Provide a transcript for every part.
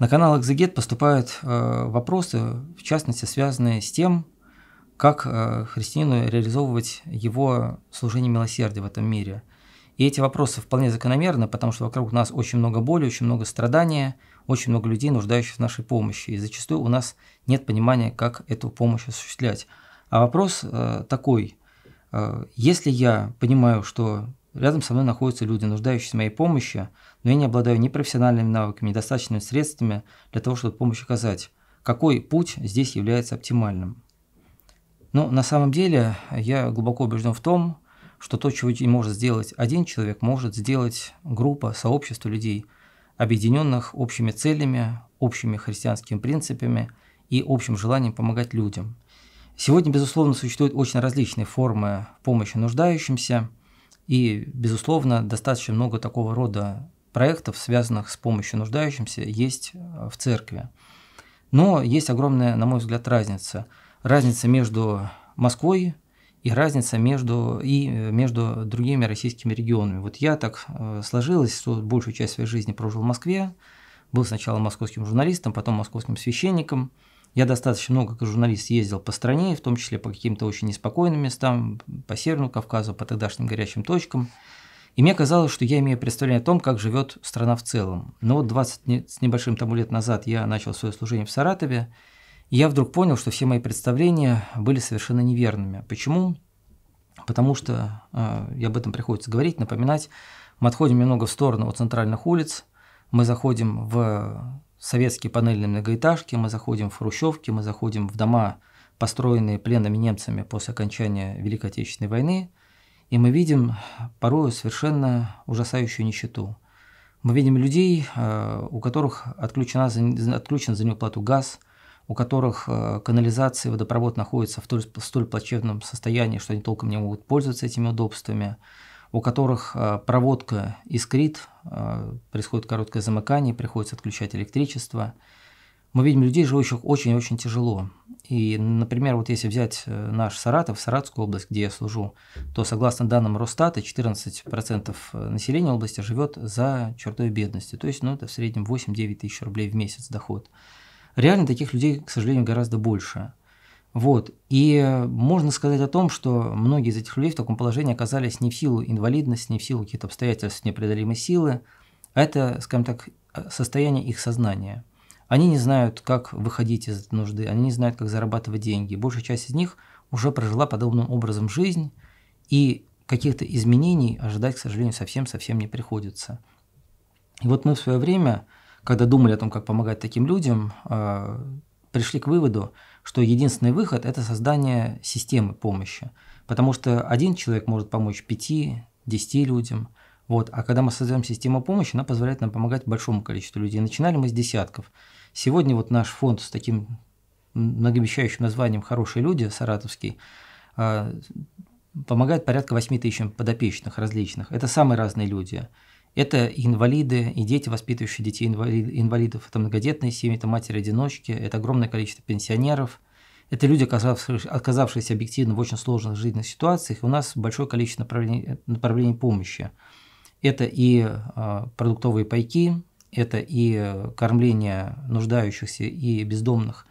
На канал Экзегет поступают э, вопросы, в частности, связанные с тем, как э, христианину реализовывать его служение милосердия в этом мире. И эти вопросы вполне закономерны, потому что вокруг нас очень много боли, очень много страдания, очень много людей, нуждающихся в нашей помощи. И зачастую у нас нет понимания, как эту помощь осуществлять. А вопрос э, такой. Э, если я понимаю, что Рядом со мной находятся люди, нуждающиеся в моей помощи, но я не обладаю ни профессиональными навыками, ни достаточными средствами для того, чтобы помощь оказать. Какой путь здесь является оптимальным? Но ну, на самом деле я глубоко убежден в том, что то, чего не может сделать один человек, может сделать группа, сообщество людей, объединенных общими целями, общими христианскими принципами и общим желанием помогать людям. Сегодня, безусловно, существуют очень различные формы помощи нуждающимся – и, безусловно, достаточно много такого рода проектов, связанных с помощью нуждающимся, есть э, в церкви. Но есть огромная, на мой взгляд, разница. Разница между Москвой и разница между, и э, между другими российскими регионами. Вот я так э, сложилось, что большую часть своей жизни прожил в Москве, был сначала московским журналистом, потом московским священником – я достаточно много как журналист ездил по стране, в том числе по каким-то очень неспокойным местам, по Северному Кавказу, по тогдашним горячим точкам. И мне казалось, что я имею представление о том, как живет страна в целом. Но вот 20 с небольшим тому лет назад я начал свое служение в Саратове, и я вдруг понял, что все мои представления были совершенно неверными. Почему? Потому что, я э, об этом приходится говорить, напоминать, мы отходим немного в сторону от центральных улиц, мы заходим в советские панельные многоэтажки, мы заходим в хрущевки, мы заходим в дома, построенные пленными немцами после окончания Великой Отечественной войны, и мы видим порою совершенно ужасающую нищету. Мы видим людей, э, у которых отключена, отключен за неуплату газ, у которых э, канализация и водопровод находятся в столь, в столь плачевном состоянии, что они толком не могут пользоваться этими удобствами у которых э, проводка искрит, э, происходит короткое замыкание, приходится отключать электричество. Мы видим людей, живущих очень-очень тяжело. И, например, вот если взять э, наш Саратов, Саратовскую область, где я служу, то, согласно данным Росстата, 14% населения области живет за чертой бедности. То есть, ну, это в среднем 8-9 тысяч рублей в месяц доход. Реально таких людей, к сожалению, гораздо больше. Вот. И э, можно сказать о том, что многие из этих людей в таком положении оказались не в силу инвалидности, не в силу каких-то обстоятельств непреодолимой силы. Это, скажем так, состояние их сознания. Они не знают, как выходить из этой нужды, они не знают, как зарабатывать деньги. Большая часть из них уже прожила подобным образом жизнь, и каких-то изменений ожидать, к сожалению, совсем-совсем не приходится. И вот мы в свое время, когда думали о том, как помогать таким людям, э, пришли к выводу, что единственный выход – это создание системы помощи. Потому что один человек может помочь пяти, десяти людям. Вот. А когда мы создаем систему помощи, она позволяет нам помогать большому количеству людей. Начинали мы с десятков. Сегодня вот наш фонд с таким многообещающим названием «Хорошие люди» саратовский а, помогает порядка 8 тысяч подопечных различных. Это самые разные люди. Это инвалиды и дети, воспитывающие детей инвалидов, это многодетные семьи, это матери-одиночки, это огромное количество пенсионеров, это люди, оказавшиеся, оказавшиеся объективно в очень сложных жизненных ситуациях. И у нас большое количество направлений, направлений помощи. Это и а, продуктовые пайки, это и а, кормление нуждающихся и бездомных,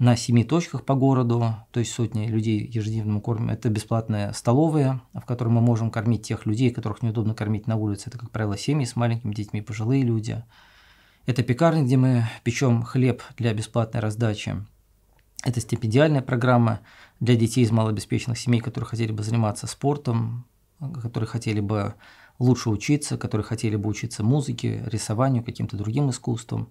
на семи точках по городу, то есть сотни людей ежедневно мы кормим. Это бесплатная столовая, в которой мы можем кормить тех людей, которых неудобно кормить на улице. Это, как правило, семьи с маленькими детьми, пожилые люди. Это пекарня, где мы печем хлеб для бесплатной раздачи. Это стипендиальная программа для детей из малообеспеченных семей, которые хотели бы заниматься спортом, которые хотели бы лучше учиться, которые хотели бы учиться музыке, рисованию, каким-то другим искусством.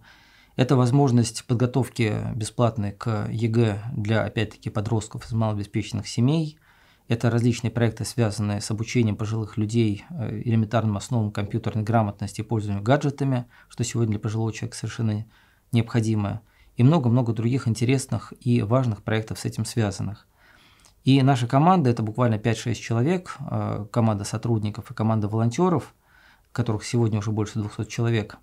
Это возможность подготовки бесплатной к ЕГЭ для, опять-таки, подростков из малообеспеченных семей. Это различные проекты, связанные с обучением пожилых людей э, элементарным основам компьютерной грамотности и пользованием гаджетами, что сегодня для пожилого человека совершенно необходимо, и много-много других интересных и важных проектов с этим связанных. И наша команда, это буквально 5-6 человек, э, команда сотрудников и команда волонтеров, которых сегодня уже больше 200 человек,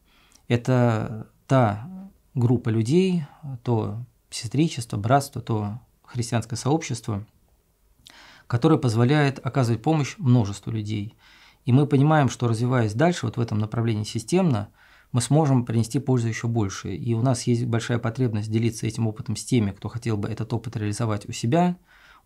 это та группа людей, то сестричество, братство, то христианское сообщество, которое позволяет оказывать помощь множеству людей. И мы понимаем, что развиваясь дальше вот в этом направлении системно, мы сможем принести пользу еще больше. И у нас есть большая потребность делиться этим опытом с теми, кто хотел бы этот опыт реализовать у себя.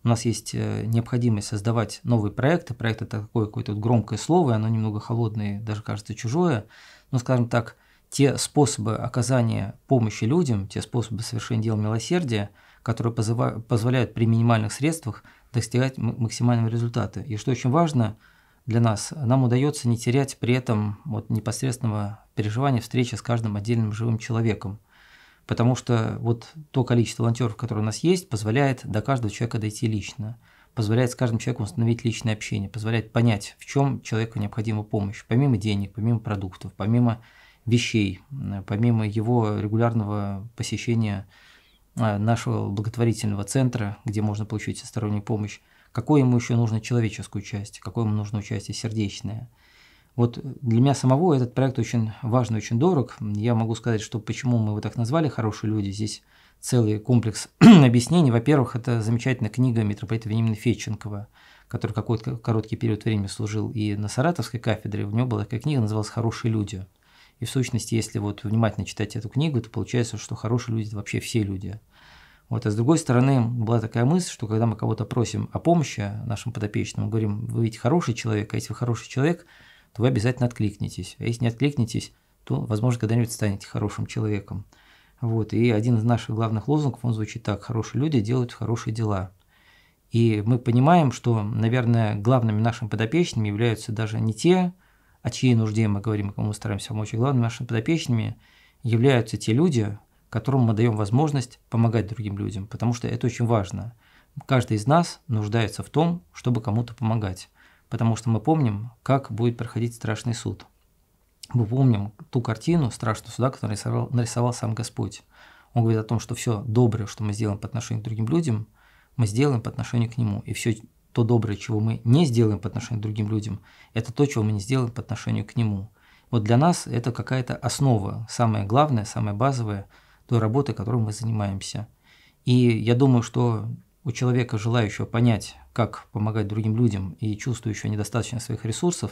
У нас есть э, необходимость создавать новые проекты. Проект – это такое какое-то громкое слово, и оно немного холодное, даже кажется чужое. Но, скажем так, – те способы оказания помощи людям, те способы совершения дел милосердия, которые позволяют при минимальных средствах достигать максимального результата. И что очень важно для нас, нам удается не терять при этом вот непосредственного переживания встречи с каждым отдельным живым человеком. Потому что вот то количество волонтеров, которое у нас есть, позволяет до каждого человека дойти лично, позволяет с каждым человеком установить личное общение, позволяет понять, в чем человеку необходима помощь, помимо денег, помимо продуктов, помимо вещей, э, помимо его регулярного посещения э, нашего благотворительного центра, где можно получить всестороннюю помощь, какой ему еще нужно человеческую часть, какое ему нужно участие сердечное. Вот для меня самого этот проект очень важный, очень дорог. Я могу сказать, что почему мы его так назвали «Хорошие люди». Здесь целый комплекс объяснений. Во-первых, это замечательная книга митрополита Венимина Федченкова, который какой-то короткий период времени служил и на Саратовской кафедре. У него была такая книга, называлась «Хорошие люди». И в сущности, если вот внимательно читать эту книгу, то получается, что хорошие люди – это вообще все люди. Вот, а с другой стороны, была такая мысль, что когда мы кого-то просим о помощи нашим подопечным, мы говорим, вы ведь хороший человек, а если вы хороший человек, то вы обязательно откликнетесь. А если не откликнетесь, то, возможно, когда-нибудь станете хорошим человеком. Вот, и один из наших главных лозунгов, он звучит так, хорошие люди делают хорошие дела. И мы понимаем, что, наверное, главными нашими подопечными являются даже не те о чьей нужде мы говорим, о кому мы стараемся помочь. И главными нашими подопечными являются те люди, которым мы даем возможность помогать другим людям, потому что это очень важно. Каждый из нас нуждается в том, чтобы кому-то помогать, потому что мы помним, как будет проходить страшный суд. Мы помним ту картину страшного суда, которую нарисовал, нарисовал сам Господь. Он говорит о том, что все доброе, что мы сделаем по отношению к другим людям, мы сделаем по отношению к Нему. И все то доброе, чего мы не сделаем по отношению к другим людям, это то, чего мы не сделаем по отношению к нему. Вот для нас это какая-то основа, самое главное, самое базовое той работы, которой мы занимаемся. И я думаю, что у человека, желающего понять, как помогать другим людям и чувствующего недостаточно своих ресурсов,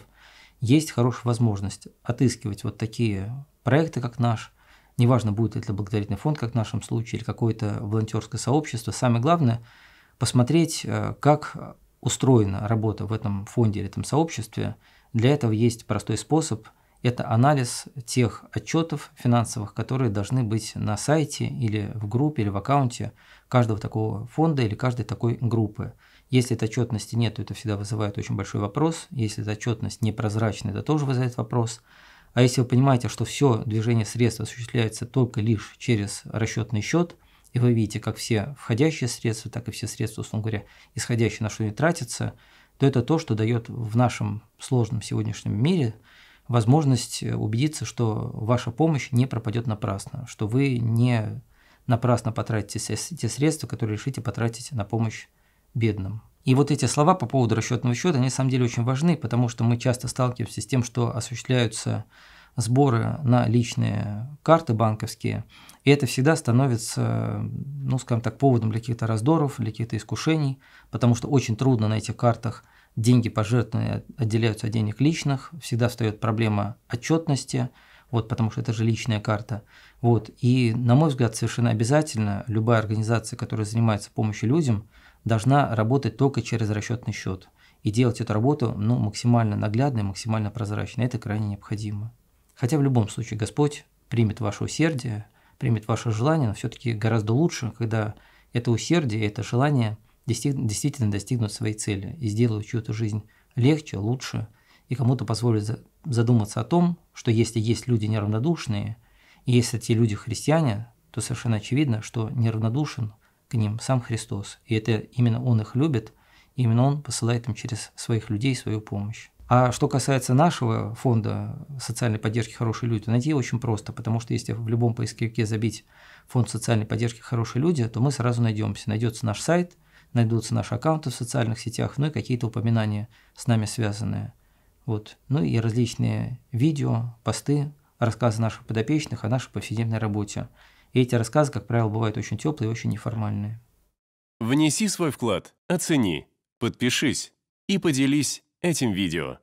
есть хорошая возможность отыскивать вот такие проекты, как наш, неважно, будет это благотворительный фонд, как в нашем случае, или какое-то волонтерское сообщество. Самое главное – посмотреть, э, как устроена работа в этом фонде или этом сообществе, для этого есть простой способ – это анализ тех отчетов финансовых, которые должны быть на сайте или в группе или в аккаунте каждого такого фонда или каждой такой группы. Если этой отчетности нет, то это всегда вызывает очень большой вопрос. Если эта отчетность непрозрачная, это тоже вызывает вопрос. А если вы понимаете, что все движение средств осуществляется только лишь через расчетный счет – и вы видите, как все входящие средства, так и все средства, условно говоря, исходящие на что они тратятся, то это то, что дает в нашем сложном сегодняшнем мире возможность э, убедиться, что ваша помощь не пропадет напрасно, что вы не напрасно потратите те средства, которые решите потратить на помощь бедным. И вот эти слова по поводу расчетного счета, они на самом деле очень важны, потому что мы часто сталкиваемся с тем, что осуществляются сборы на личные карты банковские, и это всегда становится, ну, скажем так, поводом для каких-то раздоров, для каких-то искушений, потому что очень трудно на этих картах деньги пожертвованные отделяются от денег личных, всегда встает проблема отчетности, вот, потому что это же личная карта. Вот, и, на мой взгляд, совершенно обязательно любая организация, которая занимается помощью людям, должна работать только через расчетный счет и делать эту работу ну, максимально наглядной, максимально прозрачной. Это крайне необходимо. Хотя в любом случае Господь примет ваше усердие, примет ваше желание, но все-таки гораздо лучше, когда это усердие, это желание действительно достигнут своей цели и сделают чью-то жизнь легче, лучше, и кому-то позволят задуматься о том, что если есть люди неравнодушные, и если те люди христиане, то совершенно очевидно, что неравнодушен к ним сам Христос, и это именно Он их любит, и именно Он посылает им через своих людей свою помощь. А что касается нашего фонда социальной поддержки «Хорошие люди», найти очень просто, потому что если в любом поисковике забить фонд социальной поддержки «Хорошие люди», то мы сразу найдемся. Найдется наш сайт, найдутся наши аккаунты в социальных сетях, ну и какие-то упоминания с нами связанные. Вот. Ну и различные видео, посты, рассказы наших подопечных о нашей повседневной работе. И эти рассказы, как правило, бывают очень теплые и очень неформальные. Внеси свой вклад, оцени, подпишись и поделись этим видео.